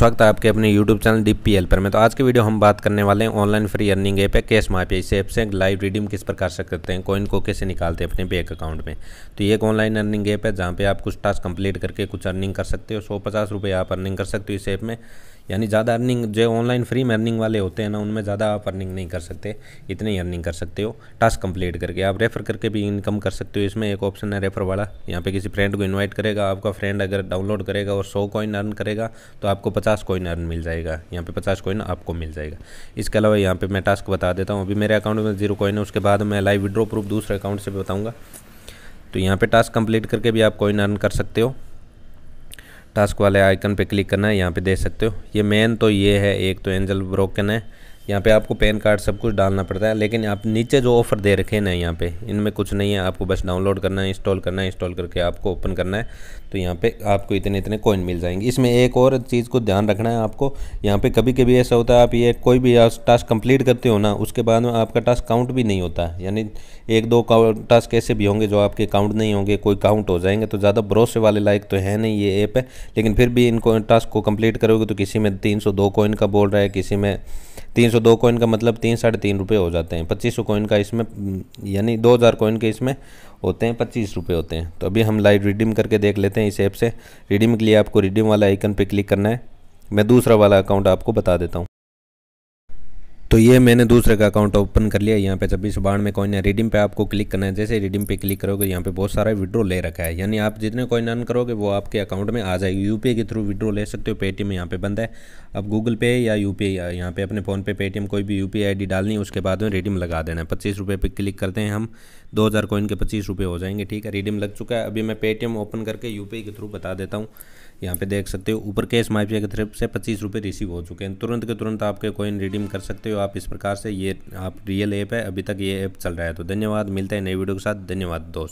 स्वागत है आपके अपने YouTube चैनल DPL पर मैं तो आज के वीडियो हम बात करने वाले हैं ऑनलाइन फ्री अर्निंग ऐप है कैश माफिया इस ऐप से लाइव रिडीम किस प्रकार से करते हैं कॉइन को कैसे निकालते हैं अपने बैंक अकाउंट में तो ये एक ऑनलाइन अर्निंग ऐप है जहाँ पे आप कुछ टास्क कंप्लीट करके कुछ अर्निंग कर सकते हो सौ आप अर्निंग कर सकते हो इस ऐप में यानी ज़्यादा अर्निंग जो ऑनलाइन फ्री में अर्निंग वाले होते हैं ना उनमें ज़्यादा आप अर्निंग नहीं कर सकते इतनी अर्निंग कर सकते हो टास्क कंप्लीट करके आप रेफ़र करके भी इनकम कर सकते हो इसमें एक ऑप्शन है रेफ़र वाला यहाँ पे किसी फ्रेंड को इनवाइट करेगा आपका फ्रेंड अगर डाउनलोड करेगा और सौ कॉइन अर्न करेगा तो आपको पचास 50 कोइन अर्न मिल जाएगा यहाँ पे पचास कोइन आपको मिल जाएगा इसके अलावा यहाँ पे मैं टास्क बता देता हूँ अभी मेरे अकाउंट में जीरो कोइन है उसके बाद मैं लाइव विड्रो प्रूफ दूसरे अकाउंट से बताऊँगा तो यहाँ पर टास्क कंप्लीट करके भी आप कोइन अर्न कर सकते हो टास्क वाले आइकन पर क्लिक करना है यहाँ पर दे सकते हो ये मेन तो ये है एक तो एंजल ब्रोकन है यहाँ पे आपको पैन कार्ड सब कुछ डालना पड़ता है लेकिन आप नीचे जो ऑफ़र दे रखे हैं ना यहाँ पे इनमें कुछ नहीं है आपको बस डाउनलोड करना है इंस्टॉल करना है इंस्टॉल करके आपको ओपन करना है तो यहाँ पे आपको इतने इतने कॉइन मिल जाएंगे इसमें एक और चीज़ को ध्यान रखना है आपको यहाँ पे कभी कभी ऐसा होता है आप ये कोई भी टास्क कंप्लीट करते हो ना उसके बाद में आपका टास्क काउंट भी नहीं होता यानी एक दो टास्क ऐसे भी होंगे जो आपके काउंट नहीं होंगे कोई काउंट हो जाएंगे तो ज़्यादा भरोसे वाले लायक तो है नहीं ये ऐप है लेकिन फिर भी इनको टास्क को कम्प्लीट करोगे तो किसी में तीन सौ दो कॉइन का बोल रहा है किसी में तीन सौ दो कोइन का मतलब तीन साढ़े तीन रुपये हो जाते हैं पच्चीस सौ कोइन का इसमें यानी दो हज़ार कोइन के इसमें होते हैं पच्चीस रुपये होते हैं तो अभी हम लाइव रिडीम करके देख लेते हैं इस ऐप से रिडीम के लिए आपको रिडीम वाला आइकन पर क्लिक करना है मैं दूसरा वाला अकाउंट आपको बता देता हूँ तो ये मैंने दूसरे का अकाउंट ओपन कर लिया यहाँ पे छब्बीस बानवे कॉइन है रिडीम पे आपको क्लिक करना है जैसे रिडीम पे क्लिक करोगे यहाँ पे बहुत सारा विड्रो ले रखा है यानी आप जितने कॉइन अर्न करोगे वो आपके अकाउंट में आ जाएगी यूपीआई के थ्रू विड्रो ले सकते हो पेटीएम यहाँ पे बंद है अब गूगल पे या यू पी यहाँ पे अपने फ़ोन पे पेटीएम कोई भी यू पी आई डी डालनी है उसके बाद में रिडीम लगा देना है पच्चीस रुपये पे क्लिक करते हैं हम दो हज़ार कॉइन के पच्चीस रुपये हो जाएंगे ठीक है रिडीम लग चुका है अभी मैं पेटीएम ओपन करके यू पी आई के थ्रू बता देता हूँ यहाँ पे देख सकते हो ऊपर कैश माइपिया के तरफ से पच्चीस रुपये रिसीव हो चुके हैं तुरंत के तुरंत आपके कॉइन रिडीम कर सकते हो आप इस प्रकार से ये आप रियल ऐप है अभी तक ये ऐप चल रहा है तो धन्यवाद मिलते हैं नई वीडियो के साथ धन्यवाद दोस्त